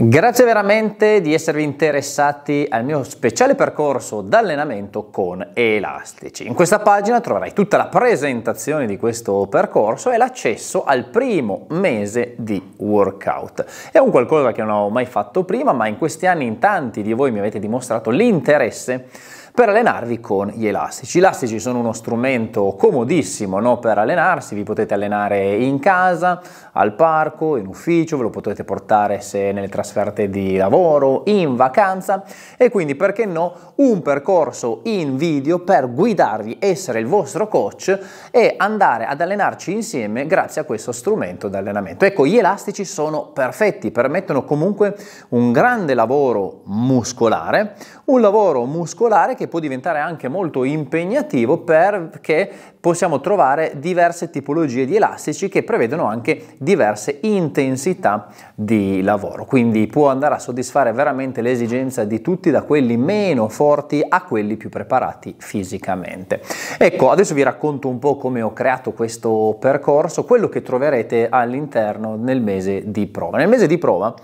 Grazie veramente di esservi interessati al mio speciale percorso d'allenamento con elastici. In questa pagina troverai tutta la presentazione di questo percorso e l'accesso al primo mese di workout. È un qualcosa che non ho mai fatto prima, ma in questi anni in tanti di voi mi avete dimostrato l'interesse per allenarvi con gli elastici. I elastici sono uno strumento comodissimo no? per allenarsi, vi potete allenare in casa, al parco, in ufficio, ve lo potete portare se nelle trasferte di lavoro, in vacanza e quindi perché no un percorso in video per guidarvi, essere il vostro coach e andare ad allenarci insieme grazie a questo strumento d'allenamento. Ecco, gli elastici sono perfetti, permettono comunque un grande lavoro muscolare, un lavoro muscolare che può diventare anche molto impegnativo perché possiamo trovare diverse tipologie di elastici che prevedono anche diverse intensità di lavoro, quindi può andare a soddisfare veramente l'esigenza di tutti, da quelli meno forti a quelli più preparati fisicamente. Ecco, adesso vi racconto un po' come ho creato questo percorso, quello che troverete all'interno nel mese di prova. Nel mese di prova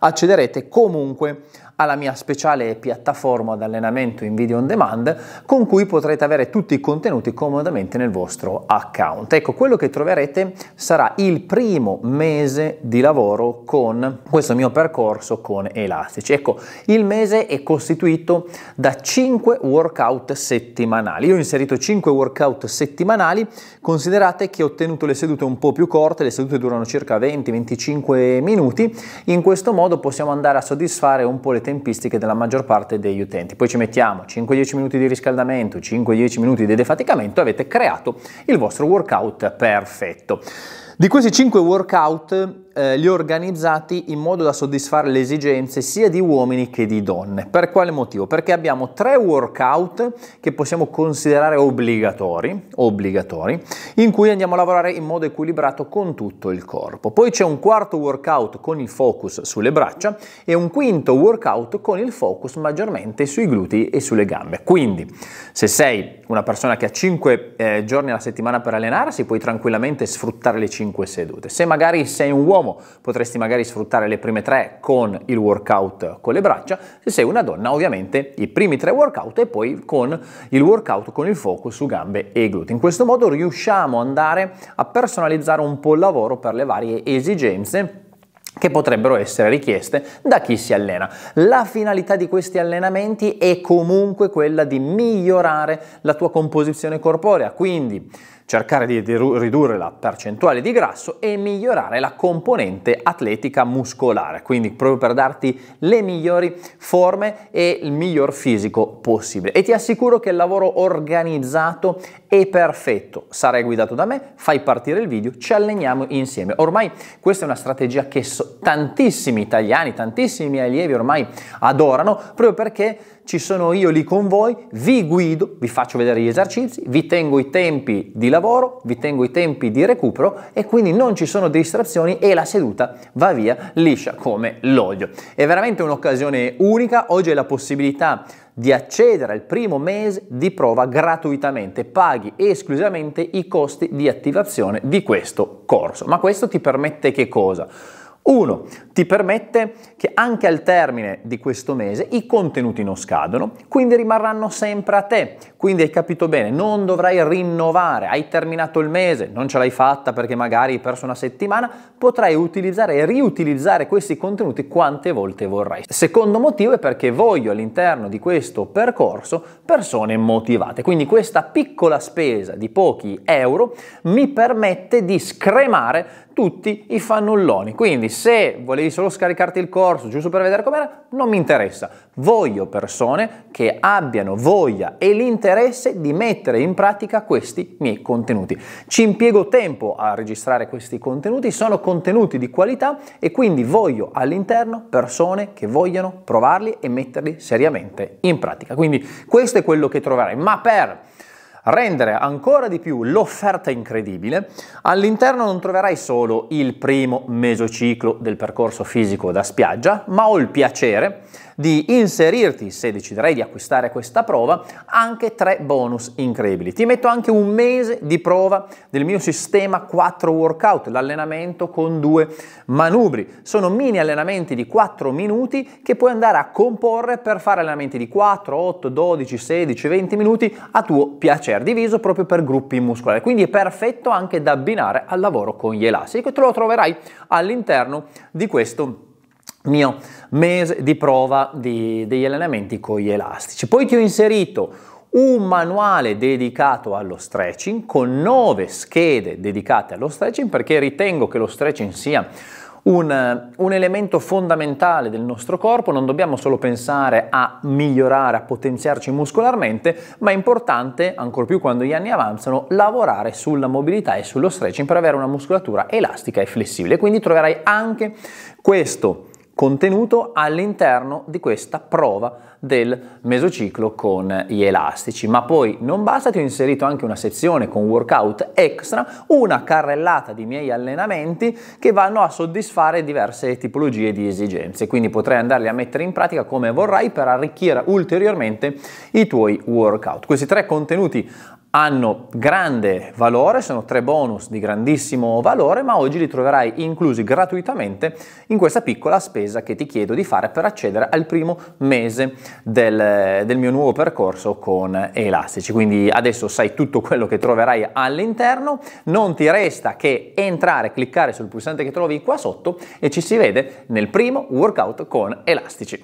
accederete comunque alla mia speciale piattaforma d'allenamento in video on demand con cui potrete avere tutti i contenuti comodamente nel vostro account. Ecco, quello che troverete sarà il primo mese di lavoro con questo mio percorso con Elastici. Ecco, il mese è costituito da 5 workout settimanali. Io ho inserito 5 workout settimanali, considerate che ho ottenuto le sedute un po' più corte, le sedute durano circa 20-25 minuti, in questo modo modo possiamo andare a soddisfare un po' le tempistiche della maggior parte degli utenti. Poi ci mettiamo 5-10 minuti di riscaldamento, 5-10 minuti di defaticamento e avete creato il vostro workout perfetto. Di questi 5 workout eh, li ho organizzati in modo da soddisfare le esigenze sia di uomini che di donne. Per quale motivo? Perché abbiamo tre workout che possiamo considerare obbligatori, obbligatori in cui andiamo a lavorare in modo equilibrato con tutto il corpo. Poi c'è un quarto workout con il focus sulle braccia e un quinto workout con il focus maggiormente sui glutei e sulle gambe. Quindi, se sei una persona che ha 5 eh, giorni alla settimana per allenarsi, puoi tranquillamente sfruttare le 5 sedute. Se magari sei un uomo uomo potresti magari sfruttare le prime tre con il workout con le braccia, se sei una donna ovviamente i primi tre workout e poi con il workout con il focus su gambe e glutei. In questo modo riusciamo ad andare a personalizzare un po' il lavoro per le varie esigenze che potrebbero essere richieste da chi si allena. La finalità di questi allenamenti è comunque quella di migliorare la tua composizione corporea, quindi cercare di ridurre la percentuale di grasso e migliorare la componente atletica muscolare, quindi proprio per darti le migliori forme e il miglior fisico possibile. E ti assicuro che il lavoro organizzato è perfetto, sarai guidato da me, fai partire il video, ci alleniamo insieme. Ormai questa è una strategia che so tantissimi italiani, tantissimi miei allievi ormai adorano, proprio perché ci sono io lì con voi, vi guido, vi faccio vedere gli esercizi, vi tengo i tempi di lavoro, vi tengo i tempi di recupero e quindi non ci sono distrazioni e la seduta va via liscia come l'olio. È veramente un'occasione unica, oggi è la possibilità di accedere al primo mese di prova gratuitamente, paghi esclusivamente i costi di attivazione di questo corso. Ma questo ti permette che cosa? Uno, ti permette che anche al termine di questo mese i contenuti non scadano, quindi rimarranno sempre a te. Quindi hai capito bene, non dovrai rinnovare, hai terminato il mese, non ce l'hai fatta perché magari hai perso una settimana, potrai utilizzare e riutilizzare questi contenuti quante volte vorrai. Secondo motivo è perché voglio all'interno di questo percorso persone motivate. Quindi questa piccola spesa di pochi euro mi permette di scremare tutti i fannulloni. Quindi se volevi solo scaricarti il corso giusto per vedere com'era, non mi interessa. Voglio persone che abbiano voglia e l'interesse di mettere in pratica questi miei contenuti. Ci impiego tempo a registrare questi contenuti, sono contenuti di qualità e quindi voglio all'interno persone che vogliano provarli e metterli seriamente in pratica. Quindi questo è quello che troverai. Ma per rendere ancora di più l'offerta incredibile, all'interno non troverai solo il primo mesociclo del percorso fisico da spiaggia, ma ho il piacere di inserirti, se deciderai di acquistare questa prova, anche tre bonus incredibili. Ti metto anche un mese di prova del mio sistema 4 workout, l'allenamento con due manubri. Sono mini allenamenti di 4 minuti che puoi andare a comporre per fare allenamenti di 4, 8, 12, 16, 20 minuti a tuo piacere layer diviso proprio per gruppi muscolari, quindi è perfetto anche da abbinare al lavoro con gli elastici, te lo troverai all'interno di questo mio mese di prova di, degli allenamenti con gli elastici. Poi ti ho inserito un manuale dedicato allo stretching con nove schede dedicate allo stretching perché ritengo che lo stretching sia un, un, elemento fondamentale del nostro corpo, non dobbiamo solo pensare a migliorare, a potenziarci muscolarmente, ma è importante, ancor più quando gli anni avanzano, lavorare sulla mobilità e sullo stretching per avere una muscolatura elastica e flessibile. Quindi troverai anche questo contenuto all'interno di questa prova del mesociclo con gli elastici. Ma poi non basta, ti ho inserito anche una sezione con workout extra, una carrellata di miei allenamenti che vanno a soddisfare diverse tipologie di esigenze, quindi potrai andarli a mettere in pratica come vorrai per arricchire ulteriormente i tuoi workout. Questi tre contenuti hanno grande valore, sono tre bonus di grandissimo valore, ma oggi li troverai inclusi gratuitamente in questa piccola spesa che ti chiedo di fare per accedere al primo mese del, del mio nuovo percorso con Elastici. Quindi adesso sai tutto quello che troverai all'interno, non ti resta che entrare, cliccare sul pulsante che trovi qua sotto e ci si vede nel primo workout con Elastici.